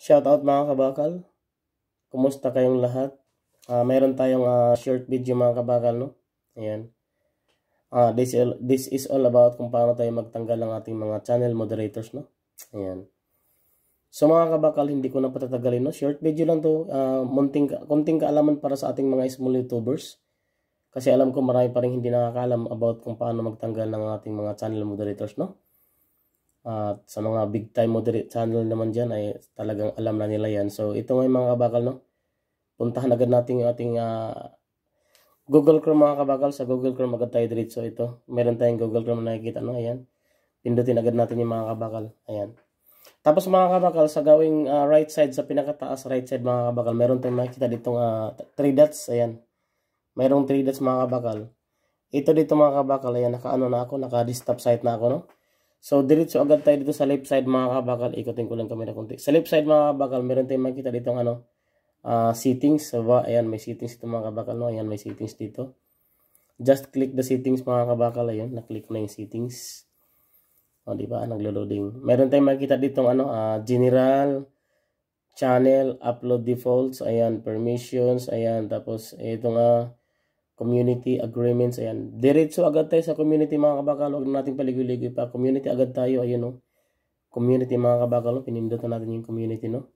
Shoutout mga kabakal. Kumusta kayong lahat? Uh, ah, mayroon tayong uh, short video mga kabakal, no? Ayan. Uh, this, this is all about kung paano tayo magtanggal ng ating mga channel moderators, no? Ayan. So mga kabakal, hindi ko na patatagalin, no? Short video lang to. Uh, munting, konting kaalaman para sa ating mga small YouTubers. Kasi alam ko marami pa rin hindi nakakaalam about kung paano magtanggal ng ating mga channel moderators, no? At ah, sa mga big time moderate channel naman dyan ay talagang alam na nila yan. So ito ngayon mga kabakal no. Puntahan agad natin yung ating uh, Google Chrome mga kabakal. Sa Google Chrome agad tayo diretso ito. Meron tayong Google Chrome na nakikita no. Ayan. Pindutin agad natin yung mga kabakal. Ayan. Tapos mga kabakal sa gawing uh, right side sa pinakataas right side mga kabakal. Meron tayong makikita ditong uh, dots. Ayan. Merong 3 dots mga kabakal. Ito dito mga kabakal. Ayan nakaano na ako. naka desktop site na ako no. So, diretso agad tayo dito sa left side mga kabakal. Ikotin ko lang kami na konti. Sa left side mga kabakal, meron tayong makita dito ang ano, uh, settings. So, ba, ayan, may settings dito mga kabakal. No? Ayan, may settings dito. Just click the settings mga kabakal. Ayan, naklik na yung settings. O, di ba? Naglo-loading. Meron tayong makita dito ang ano, uh, general, channel, upload defaults. Ayan, permissions. Ayan, tapos eh, ito nga, uh, community agreements, ayan. Diretso agad tayo sa community mga kabakal. Huwag nating paligoy-ligoy pa. Community agad tayo, ayun no. Community mga kabakal, no? pinindutan natin yung community, no.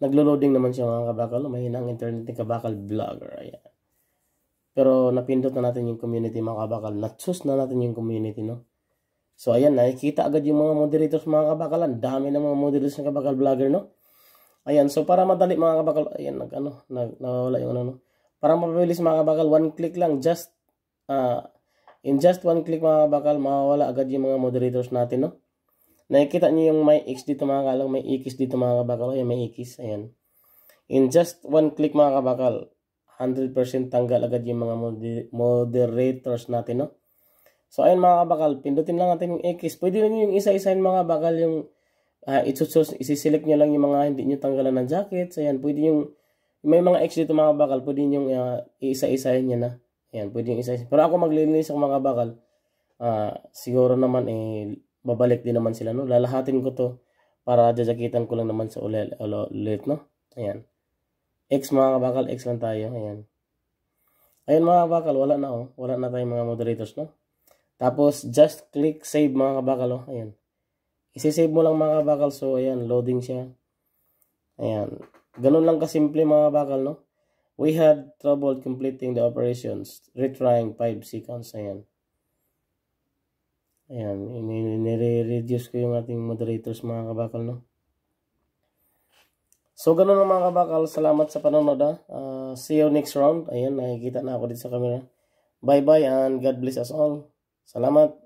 Naglo-loading naman siya mga kabakal. Mahina ang internet ni kabakal vlogger, ayan. Pero napindot na natin yung community mga kabakal. Natsus na natin yung community, no? So, ayan, nakikita agad yung mga moderators mga kabakalan. Dami ng mga moderators ng kabakal vlogger, no? Ayan, so para madali mga kabakal, ayan, nag, ano, nag, nawawala yung ano, no? Para mapabilis mga kabakal, one click lang. Just, uh, in just one click mga kabakal, mawawala agad yung mga moderators natin, no? Nakikita nyo yung may X dito mga kalang, may X dito mga kabakal. Ayan, may X. Ayan. In just one click mga kabakal, 100% tanggal agad yung mga moder moderators natin, no? So, ayan mga kabakal, pindutin lang natin yung X. Pwede lang yung isa-isahin mga kabakal yung uh, isi-select nyo lang yung mga hindi nyo tanggalan ng jacket. So, ayan, pwede yung may mga X dito mga bakal, pwede yung uh, ah, iisa-isahin niya na. Ayan, pwede yung isa Pero ako maglilinis ako mga bakal. Uh, siguro naman eh, babalik din naman sila. No? Lalahatin ko to para jajakitan ko lang naman sa ulit, ulit no? Ayan. X mga kabakal, X lang tayo. Ayan. Ayan mga kabakal, wala na oh. Wala na tayong mga moderators, no? Tapos, just click save mga kabakal, oh. Ayan. Isisave mo lang mga kabakal. So, ayan, loading siya. Ayan. Ganun lang kasimple mga bakal, no? We had trouble completing the operations. Retrying 5 seconds. Ayan. Ayan. Nire-reduce ko yung ating moderators mga kabakal, no? So, ganun lang mga kabakal. Salamat sa panonood, ha? Uh, ah, see you next round. Ayan, nakikita na ako dito sa camera. Bye-bye and God bless us all. Salamat.